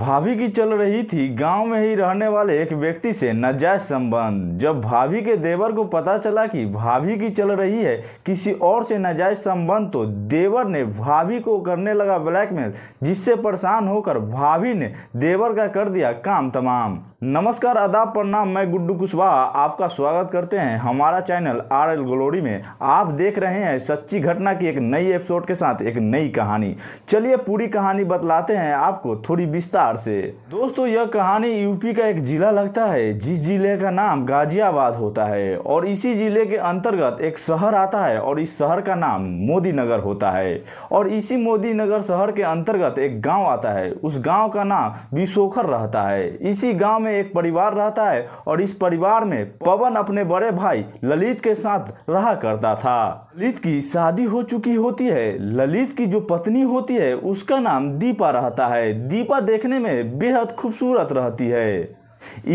भाभी की चल रही थी गांव में ही रहने वाले एक व्यक्ति से नजायज़ संबंध जब भाभी के देवर को पता चला कि भाभी की चल रही है किसी और से नजायज़ संबंध तो देवर ने भाभी को करने लगा ब्लैकमेल जिससे परेशान होकर भाभी ने देवर का कर दिया काम तमाम नमस्कार आदाब प्रणाम मैं गुड्डू कुशवाहा आपका स्वागत करते हैं हमारा चैनल आर एल ग्लोरी में आप देख रहे हैं सच्ची घटना की एक नई एपिसोड के साथ एक नई कहानी चलिए पूरी कहानी बतलाते हैं आपको थोड़ी विस्तार से दोस्तों यह कहानी यूपी का एक जिला लगता है जिस जिले का नाम गाजियाबाद होता है और इसी जिले के अंतर्गत एक शहर आता है और इस शहर का नाम मोदी नगर होता है और इसी मोदी नगर शहर के अंतर्गत एक गाँव आता है उस गाँव का नाम बिशोखर रहता है इसी गाँव में में एक परिवार रहता है और इस परिवार में पवन अपने बड़े भाई ललित के साथ रहा करता था ललित की शादी हो चुकी होती है ललित की जो पत्नी होती है उसका नाम दीपा रहता है दीपा देखने में बेहद खूबसूरत रहती है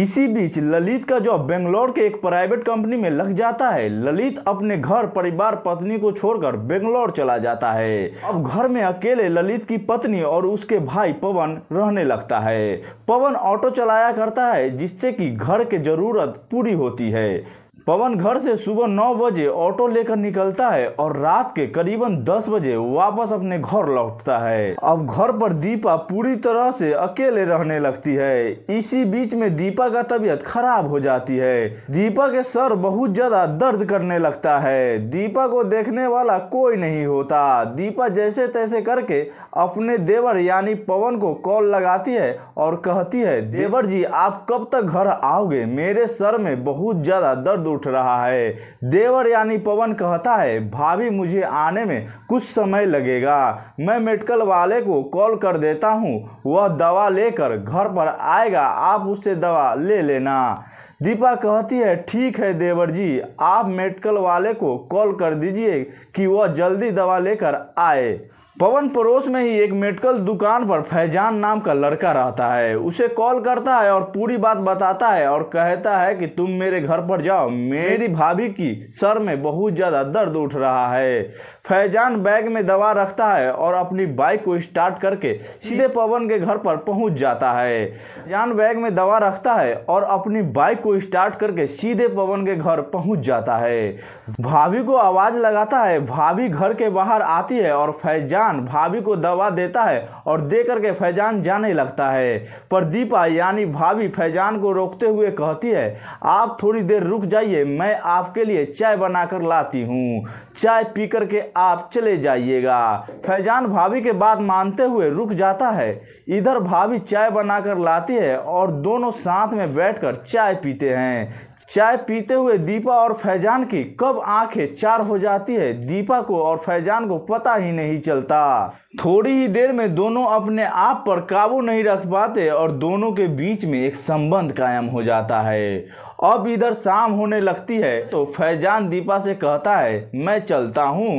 इसी बीच ललित का जॉब बेंगलोर के एक प्राइवेट कंपनी में लग जाता है ललित अपने घर परिवार पत्नी को छोड़कर बेंगलोर चला जाता है अब घर में अकेले ललित की पत्नी और उसके भाई पवन रहने लगता है पवन ऑटो चलाया करता है जिससे कि घर की जरूरत पूरी होती है पवन घर से सुबह नौ बजे ऑटो लेकर निकलता है और रात के करीबन दस बजे वापस अपने घर लौटता है अब घर पर दीपा पूरी तरह से अकेले रहने लगती है इसी बीच में दीपा का तबीयत खराब हो जाती है दीपा के सर बहुत ज्यादा दर्द करने लगता है दीपा को देखने वाला कोई नहीं होता दीपा जैसे तैसे करके अपने देवर यानी पवन को कॉल लगाती है और कहती है देवर जी आप कब तक घर आओगे मेरे सर में बहुत ज्यादा दर्द उठ रहा है देवर यानी पवन कहता है भाभी मुझे आने में कुछ समय लगेगा मैं मेडिकल वाले को कॉल कर देता हूँ वह दवा लेकर घर पर आएगा आप उससे दवा ले लेना दीपा कहती है ठीक है देवर जी आप मेडिकल वाले को कॉल कर दीजिए कि वह जल्दी दवा लेकर आए पवन पड़ोस में ही एक मेडिकल दुकान पर फैजान नाम का लड़का रहता है उसे कॉल करता है और पूरी बात बताता है और कहता है कि तुम मेरे घर पर जाओ मेरी भाभी की सर में बहुत ज़्यादा दर्द उठ रहा है फैजान बैग में दवा रखता है और अपनी बाइक को स्टार्ट करके सीधे पवन के घर पर पहुंच जाता है फैजान बैग में दवा रखता है और अपनी बाइक को स्टार्ट करके सीधे पवन के घर पहुँच जाता है भाभी को आवाज़ लगाता है भाभी घर के बाहर आती है और फैजान फैजान भाभी को दवा देता है और देकर के फैजान जाने लगता है पर दीपा यानी भाभी फैजान को रोकते हुए कहती है आप थोड़ी देर रुक जाइए मैं आपके लिए चाय बनाकर लाती हूँ चाय पी कर के आप चले जाइएगा फैजान भाभी के बात मानते हुए रुक जाता है इधर भाभी चाय बनाकर लाती है और दोनों साथ में बैठकर चाय पीते हैं चाय पीते हुए दीपा और फैजान की कब आंखें चार हो जाती है दीपा को और फैजान को पता ही नहीं चलता थोड़ी ही देर में दोनों अपने आप पर काबू नहीं रख पाते और दोनों के बीच में एक संबंध कायम हो जाता है अब इधर शाम होने लगती है तो फैजान दीपा से कहता है मैं चलता हूँ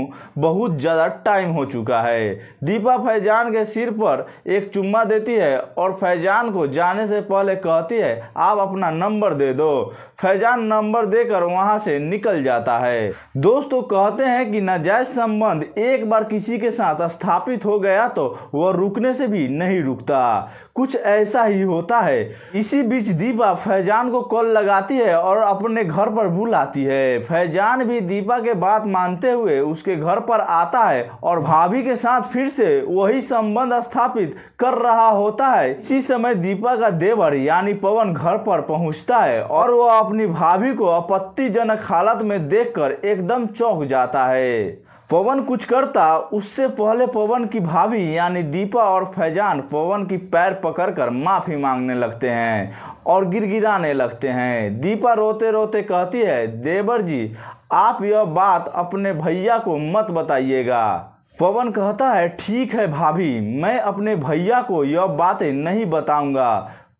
बहुत ज़्यादा टाइम हो चुका है दीपा फैजान के सिर पर एक चुम्मा देती है और फैजान को जाने से पहले कहती है आप अपना नंबर दे दो फैजान नंबर देकर वहाँ से निकल जाता है दोस्तों कहते हैं कि नाजायज़ संबंध एक बार किसी के साथ स्थापित हो गया तो वह रुकने से भी नहीं रुकता कुछ ऐसा ही होता है इसी बीच दीपा फैजान को कॉल लगाती है और अपने घर पर बुलाती है फैजान भी दीपा के बात मानते हुए उसके घर पर आता है और भाभी के साथ फिर से वही संबंध स्थापित कर रहा होता है इसी समय दीपा का देवर यानी पवन घर पर पहुंचता है और वह अपनी भाभी को आपत्तिजनक हालत में देखकर एकदम चौंक जाता है पवन कुछ करता उससे पहले पवन की भाभी यानी दीपा और फैजान पवन की पैर पकड़कर माफ़ी मांगने लगते हैं और गिरगिराने लगते हैं दीपा रोते रोते कहती है देवर जी आप यह बात अपने भैया को मत बताइएगा पवन कहता है ठीक है भाभी मैं अपने भैया को यह बातें नहीं बताऊंगा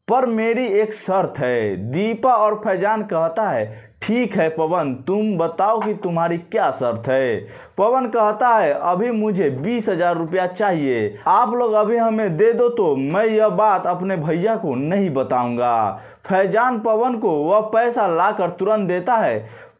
पर मेरी एक शर्त है दीपा और फैजान कहता है ठीक है पवन तुम बताओ कि तुम्हारी क्या शर्त है पवन कहता है अभी मुझे बीस हजार रुपया चाहिए आप लोग अभी हमें दे दो तो मैं यह बात अपने भैया को नहीं बताऊंगा फैजान पवन को वह पैसा लाकर तुरंत देता है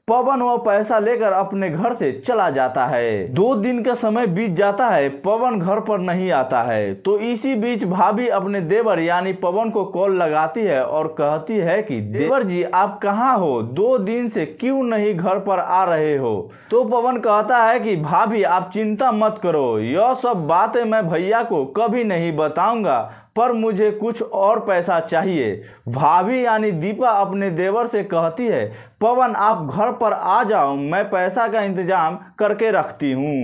पवन वह पैसा लेकर अपने घर से चला जाता है दो दिन का समय बीत जाता है पवन घर पर नहीं आता है तो इसी बीच भाभी अपने देवर यानी पवन को कॉल लगाती है और कहती है कि देवर जी आप कहाँ हो दो दिन से क्यों नहीं घर पर आ रहे हो तो पवन कहता है कि भाभी आप चिंता मत करो यह सब बातें मैं भैया को कभी नहीं बताऊंगा पर मुझे कुछ और पैसा चाहिए भाभी यानी दीपा अपने देवर से कहती है पवन आप घर पर आ जाओ मैं पैसा का इंतजाम करके रखती हूँ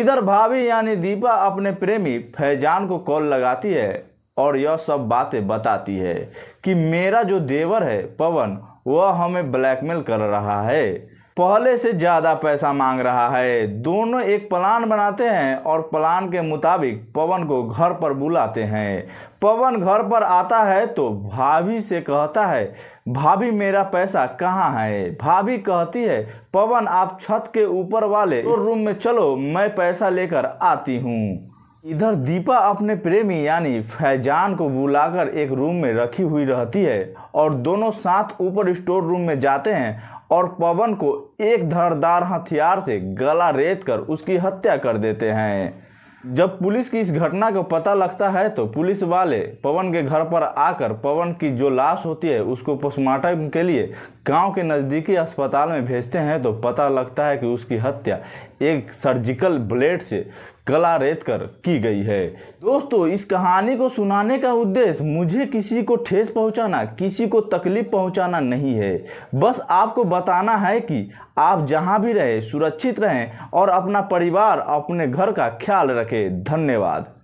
इधर भाभी यानी दीपा अपने प्रेमी फैजान को कॉल लगाती है और यह सब बातें बताती है कि मेरा जो देवर है पवन वह हमें ब्लैकमेल कर रहा है पहले से ज़्यादा पैसा मांग रहा है दोनों एक प्लान बनाते हैं और प्लान के मुताबिक पवन को घर पर बुलाते हैं पवन घर पर आता है तो भाभी से कहता है भाभी मेरा पैसा कहाँ है भाभी कहती है पवन आप छत के ऊपर वाले तो रूम में चलो मैं पैसा लेकर आती हूँ इधर दीपा अपने प्रेमी यानी फैजान को बुलाकर एक रूम में रखी हुई रहती है और दोनों साथ ऊपर स्टोर रूम में जाते हैं और पवन को एक धड़दार हथियार से गला रेत कर उसकी हत्या कर देते हैं जब पुलिस की इस घटना का पता लगता है तो पुलिस वाले पवन के घर पर आकर पवन की जो लाश होती है उसको पोस्टमार्टम के लिए गांव के नज़दीकी अस्पताल में भेजते हैं तो पता लगता है कि उसकी हत्या एक सर्जिकल ब्लेड से गला रेत कर की गई है दोस्तों इस कहानी को सुनाने का उद्देश्य मुझे किसी को ठेस पहुंचाना किसी को तकलीफ पहुंचाना नहीं है बस आपको बताना है कि आप जहां भी रहें सुरक्षित रहें और अपना परिवार अपने घर का ख्याल रखें धन्यवाद